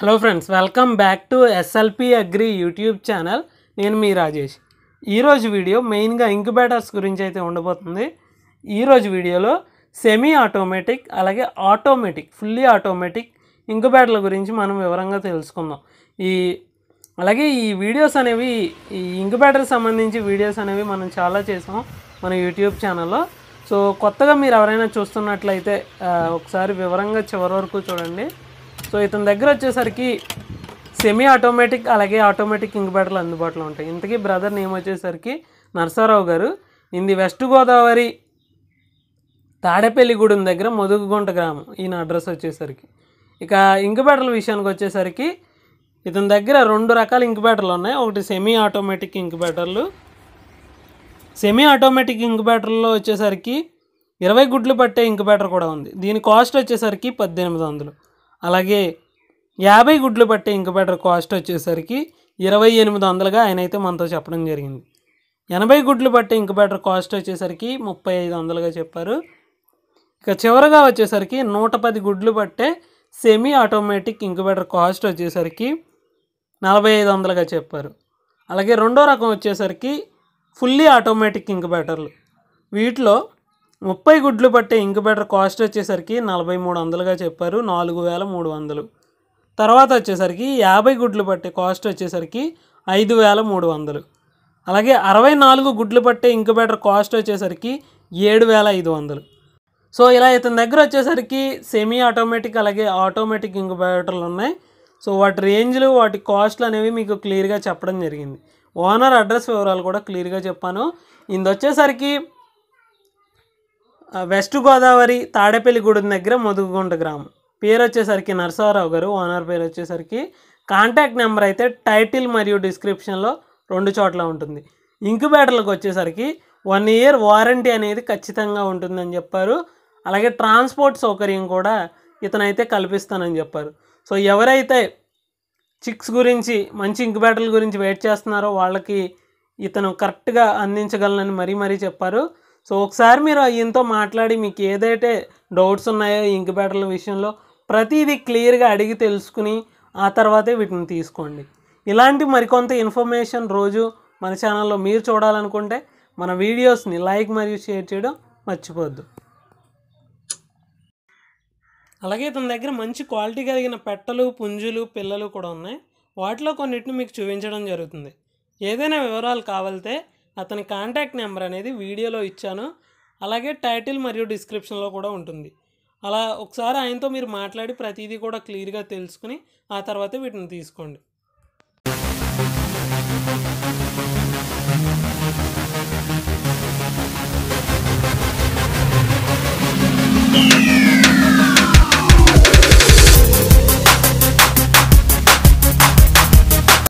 hello friends welcome back to SLP agri YouTube channel నేను మీ రాజేష్ ఈరోజు వీడియో మెయిన్గా ఇంక్యుబేటర్స్ గురించి అయితే ఉండబోతుంది ఈరోజు వీడియోలో సెమీ ఆటోమేటిక్ అలాగే ఆటోమేటిక్ ఫుల్లీ ఆటోమేటిక్ ఇంక్యుబేటర్ల గురించి మనం వివరంగా తెలుసుకుందాం ఈ అలాగే ఈ వీడియోస్ అనేవి ఈ ఇంక్యుబేటర్కి సంబంధించి వీడియోస్ అనేవి మనం చాలా చేసాం మన యూట్యూబ్ ఛానల్లో సో కొత్తగా మీరు ఎవరైనా చూస్తున్నట్లయితే ఒకసారి వివరంగా చివరి వరకు చూడండి సో ఇతని దగ్గర వచ్చేసరికి సెమీ ఆటోమేటిక్ అలాగే ఆటోమేటిక్ ఇంక బెటర్లు అందుబాటులో ఉంటాయి ఇంతకీ బ్రదర్ నేమ్ వచ్చేసరికి నరసారావు గారు ఇది వెస్ట్ గోదావరి తాడేపల్లిగూడెం దగ్గర మొదుగుగుంట గ్రామం ఈయన అడ్రస్ వచ్చేసరికి ఇక ఇంక్యుబేటర్ల విషయానికి వచ్చేసరికి ఇతని దగ్గర రెండు రకాల ఇంక్యుబేటర్లు ఉన్నాయి ఒకటి సెమీ ఆటోమేటిక్ ఇంకబేటర్లు సెమీ ఆటోమేటిక్ ఇంక్యుబేటర్లో వచ్చేసరికి ఇరవై గుడ్లు పట్టే ఇంక్యుబేటర్ కూడా ఉంది దీని కాస్ట్ వచ్చేసరికి పద్దెనిమిది వందలు అలాగే యాభై గుడ్లు పట్టే ఇంక్యుబేటర్ కాస్ట్ వచ్చేసరికి ఇరవై ఎనిమిది వందలుగా ఆయన అయితే మనతో చెప్పడం జరిగింది ఎనభై గుడ్లు పట్టే ఇంక్యుబేటర్ కాస్ట్ వచ్చేసరికి ముప్పై ఐదు వందలుగా చెప్పారు ఇక చివరగా వచ్చేసరికి నూట పది గుడ్లు పట్టే సెమీ ఆటోమేటిక్ ఇంక్యుబేటర్ కాస్ట్ వచ్చేసరికి నలభై ఐదు వందలుగా చెప్పారు అలాగే రెండో రకం వచ్చేసరికి ఫుల్లీ ఆటోమేటిక్ ఇంక్యుబేటర్లు వీటిలో ముప్పై గుడ్లు పట్టే బెటర్ కాస్ట్ వచ్చేసరికి నలభై మూడు వందలుగా చెప్పారు నాలుగు వేల మూడు వందలు తర్వాత వచ్చేసరికి యాభై గుడ్లు పట్టే కాస్ట్ వచ్చేసరికి ఐదు వేల మూడు వందలు అలాగే అరవై నాలుగు గుడ్లు పట్టే బెటర్ కాస్ట్ వచ్చేసరికి ఏడు వేల ఐదు వందలు సో ఇలా ఇతని దగ్గర వచ్చేసరికి సెమీ ఆటోమేటిక్ అలాగే ఆటోమేటిక్ బ్యాటర్లు ఉన్నాయి సో వాటి రేంజ్లు వాటి కాస్ట్లు అనేవి మీకు క్లియర్గా చెప్పడం జరిగింది ఓనర్ అడ్రస్ వివరాలు కూడా క్లియర్గా చెప్పాను ఇందు వచ్చేసరికి వెస్ట్ గోదావరి తాడేపల్లిగూడెం దగ్గర మధుగుంట గ్రామం పేరు వచ్చేసరికి నరసరావు గారు ఓనర్ పేరు వచ్చేసరికి కాంటాక్ట్ నెంబర్ అయితే టైటిల్ మరియు డిస్క్రిప్షన్లో రెండు చోట్ల ఉంటుంది ఇంక్యుబేటర్లకు వచ్చేసరికి వన్ ఇయర్ వారంటీ అనేది ఖచ్చితంగా ఉంటుందని చెప్పారు అలాగే ట్రాన్స్పోర్ట్ సౌకర్యం కూడా ఇతనైతే కల్పిస్తానని చెప్పారు సో ఎవరైతే చిక్స్ గురించి మంచి ఇంక్యుబేటర్ల గురించి వెయిట్ చేస్తున్నారో వాళ్ళకి ఇతను కరెక్ట్గా అందించగలనని మరీ మరీ చెప్పారు సో ఒకసారి మీరు ఈయనతో మాట్లాడి మీకు ఏదైతే డౌట్స్ ఉన్నాయో ఇంక్యుబేటర్ల విషయంలో ప్రతిదీ క్లియర్గా అడిగి తెలుసుకుని ఆ తర్వాతే వీటిని తీసుకోండి ఇలాంటి మరికొంత ఇన్ఫర్మేషన్ రోజు మన ఛానల్లో మీరు చూడాలనుకుంటే మన వీడియోస్ని లైక్ మరియు షేర్ చేయడం మర్చిపోద్దు అలాగే తన దగ్గర మంచి క్వాలిటీ కలిగిన పెట్టలు పుంజులు పిల్లలు కూడా ఉన్నాయి వాటిలో కొన్నిటిని మీకు చూపించడం జరుగుతుంది ఏదైనా వివరాలు కావాలితే అతని కాంటాక్ట్ నెంబర్ అనేది వీడియోలో ఇచ్చాను అలాగే టైటిల్ మరియు డిస్క్రిప్షన్లో కూడా ఉంటుంది అలా ఒకసారి ఆయనతో మీరు మాట్లాడి ప్రతిదీ కూడా క్లియర్గా తెలుసుకుని ఆ తర్వాత వీటిని తీసుకోండి